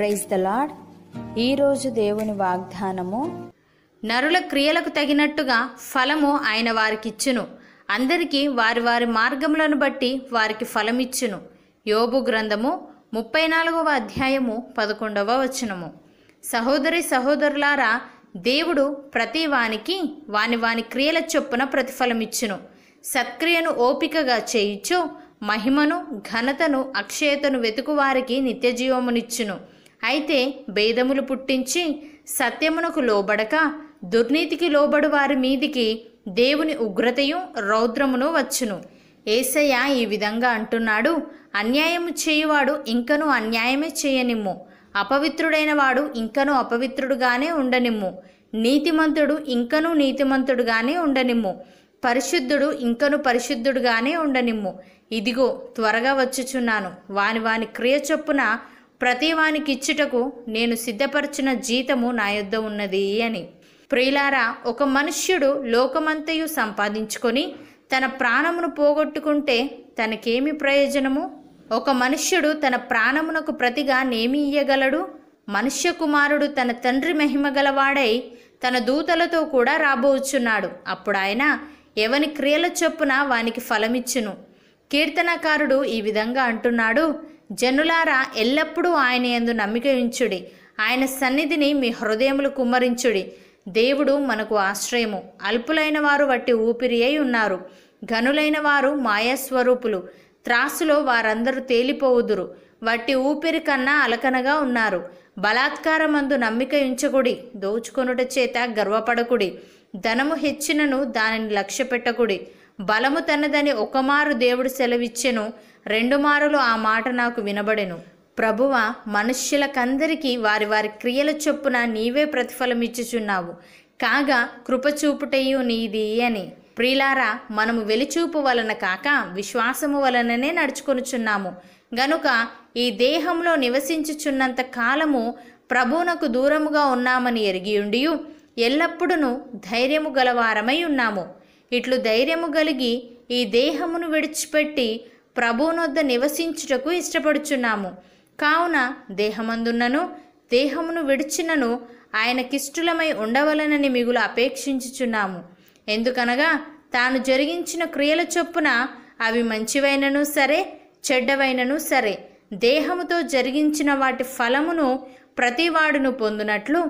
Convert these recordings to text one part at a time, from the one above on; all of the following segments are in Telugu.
ప్రైజ్ ద లాడ్ ఈరోజు దేవుని వాగ్దానము నరుల క్రియలకు తగినట్టుగా ఫలము ఆయన వారికిచ్చును అందరికీ వారి వారి మార్గములను బట్టి వారికి ఫలమిచ్చును యోబు గ్రంథము ముప్పై నాలుగవ అధ్యాయము పదకొండవ వచనము సహోదరి సహోదరులారా దేవుడు ప్రతి వానికి వాని వాని క్రియల చొప్పున ప్రతిఫలమిచ్చును సత్క్రియను ఓపికగా చేయిచ్చు మహిమను ఘనతను అక్షయతను వెతుకువారికి నిత్యజీవమునిచ్చును అయితే భేదములు పుట్టించి సత్యమునకు లోబడక దుర్నీతికి లోబడు వారి మీదికి దేవుని ఉగ్రతయు రౌద్రమును వచ్చును ఏసయ్య ఈ విధంగా అంటున్నాడు అన్యాయము చేయువాడు ఇంకను అన్యాయమే చేయనిమ్ము అపవిత్రుడైన వాడు ఇంకను అపవిత్రుడుగానే ఉండనిమ్ము నీతిమంతుడు ఇంకను నీతిమంతుడుగానే ఉండనిమ్ము పరిశుద్ధుడు ఇంకను పరిశుద్ధుడుగానే ఉండనిమ్ము ఇదిగో త్వరగా వచ్చుచున్నాను వాని వాని క్రియ చొప్పున ప్రతివానికిచ్చుటకు నేను సిద్ధపరచిన జీతము నా యొద్ద ఉన్నది అని ప్రియులారా ఒక మనుష్యుడు లోకమంతయు సంపాదించుకొని తన ప్రాణమును పోగొట్టుకుంటే తనకేమి ప్రయోజనము ఒక మనుష్యుడు తన ప్రాణమునకు ప్రతిగా నేమి ఇయ్యగలడు మనుష్య కుమారుడు తన తండ్రి మహిమ గలవాడై తన దూతలతో కూడా రాబోచున్నాడు అప్పుడు ఆయన ఎవని క్రియల చొప్పున వానికి ఫలమిచ్చును కీర్తనకారుడు ఈ విధంగా అంటున్నాడు జనులారా ఎల్లప్పుడూ ఆయన ఎందు నమ్మిక ఉంచుడి ఆయన సన్నిధిని మీ హృదయములు కుమ్మరించుడి దేవుడు మనకు ఆశ్రయము అల్పులైన వారు వట్టి ఊపిరి అయి ఉన్నారు ఘనులైన వారు మాయాస్వరూపులు త్రాసులో వారందరూ తేలిపోవుదురు వట్టి ఊపిరి కన్నా అలకనగా ఉన్నారు బలాత్కారమందు నమ్మిక ఉంచకుడి దోచుకొనుట చేత గర్వపడకుడి ధనము హెచ్చినను దానిని లక్ష్యపెట్టకుడి బలము తనదని ఒకమారు దేవుడు సెలవిచ్చెను రెండు మారులు ఆ మాట నాకు వినబడెను ప్రభువ మనుష్యులకందరికీ వారి వారి క్రియల చొప్పున నీవే ప్రతిఫలమిచ్చుచున్నావు కాగా కృపచూపుటయు నీది అని ప్రియులారా మనము వెలిచూపు వలన కాక విశ్వాసము వలననే నడుచుకొనుచున్నాము గనుక ఈ దేహంలో నివసించుచున్నంత కాలము ప్రభువునకు దూరముగా ఉన్నామని ఎరిగియుండియు ఎల్లప్పుడూ ధైర్యము గలవారమై ఉన్నాము ఇట్లు ధైర్యము కలిగి ఈ దేహమును విడిచిపెట్టి ప్రభువునొద్ద నివసించుటకు ఇష్టపడుచున్నాము కావున దేహమందున్నను దేహమును విడిచినను ఆయనకిష్టులమై ఉండవలనని మిగులు అపేక్షించుచున్నాము ఎందుకనగా తాను జరిగించిన క్రియల చొప్పున అవి మంచివైనను సరే చెడ్డవైనను సరే దేహముతో జరిగించిన వాటి ఫలమును ప్రతివాడును పొందునట్లు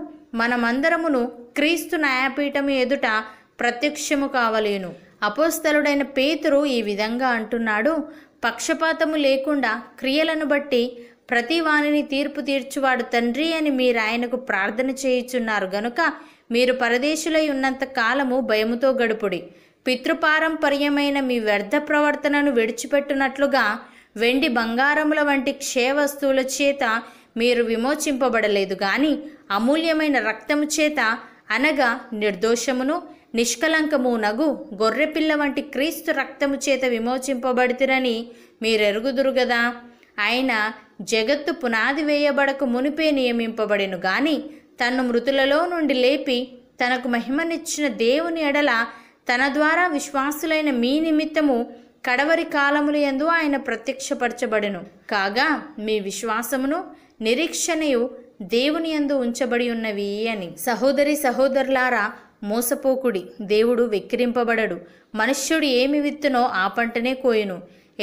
మనమందరమును క్రీస్తు న్యాయపీఠము ఎదుట ప్రత్యక్షము కావలేను అపోస్తలుడైన పేతురు ఈ విధంగా అంటున్నాడు పక్షపాతము లేకుండా క్రియలను బట్టి ప్రతి వాణిని తీర్పు తీర్చువాడు తండ్రి అని మీరు ఆయనకు ప్రార్థన చేయుచున్నారు గనుక మీరు పరదేశులై ఉన్నంత కాలము భయముతో గడుపుడి పితృపారంపర్యమైన మీ వ్యర్థ ప్రవర్తనను విడిచిపెట్టునట్లుగా వెండి బంగారముల వంటి క్షయ వస్తువుల చేత మీరు విమోచింపబడలేదు కానీ అమూల్యమైన రక్తము చేత అనగా నిర్దోషమును నిష్కలంకము నగు గొర్రెపిల్ల వంటి క్రీస్తు రక్తము చేత విమోచింపబడితిరని మీరెరుగుదురు గదా ఆయన జగత్తు పునాది వేయబడక మునిపే నియమింపబడిను గాని తన్ను మృతులలో నుండి లేపి తనకు మహిమనిచ్చిన దేవుని ఎడల తన ద్వారా విశ్వాసులైన మీ నిమిత్తము కడవరి కాలములు ఎందు ఆయన ప్రత్యక్షపరచబడును కాగా మీ విశ్వాసమును నిరీక్షణయు దేవుని ఎందు ఉంచబడి ఉన్నవి అని సహోదరి సహోదరులారా మోసపోకుడి దేవుడు వెక్కిరింపబడడు మనుష్యుడు ఏమి విత్తునో ఆ పంటనే కోయును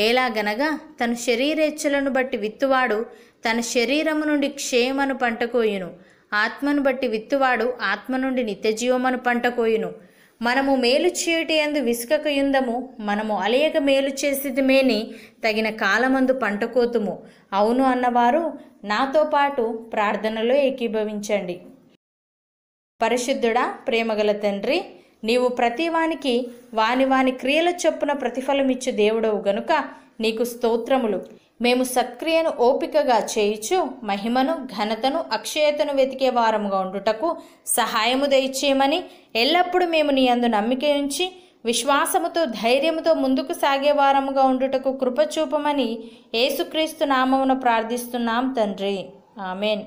ఎలాగనగా తన శరీరేచ్ఛలను బట్టి విత్తువాడు తన శరీరము నుండి క్షేమను పంట కోయును ఆత్మను బట్టి విత్తువాడు ఆత్మ నుండి నిత్యజీవమను పంట కోయును మనము మేలు చేయుటి అందు విసుకక యుందము మనము అలయక మేలు చేసేదిమేని తగిన కాలమందు పంట కోతుము అవును అన్నవారు నాతో పాటు ప్రార్థనలో ఏకీభవించండి పరిశుద్ధుడా ప్రేమగల తండ్రి నీవు ప్రతివానికి వాని వాని క్రియల చొప్పున ప్రతిఫలమిచ్చు దేవుడవు గనుక నీకు స్తోత్రములు మేము సత్క్రియను ఓపికగా చేయిచు మహిమను ఘనతను అక్షయతను వెతికే వారముగా ఉండుటకు సహాయము దయచేయమని ఎల్లప్పుడూ మేము నీ అందు నమ్మిక ఉంచి విశ్వాసముతో ధైర్యముతో ముందుకు సాగే వారముగా ఉండుటకు కృపచూపమని ఏసుక్రీస్తు నామమున ప్రార్థిస్తున్నాం తండ్రి ఆమెన్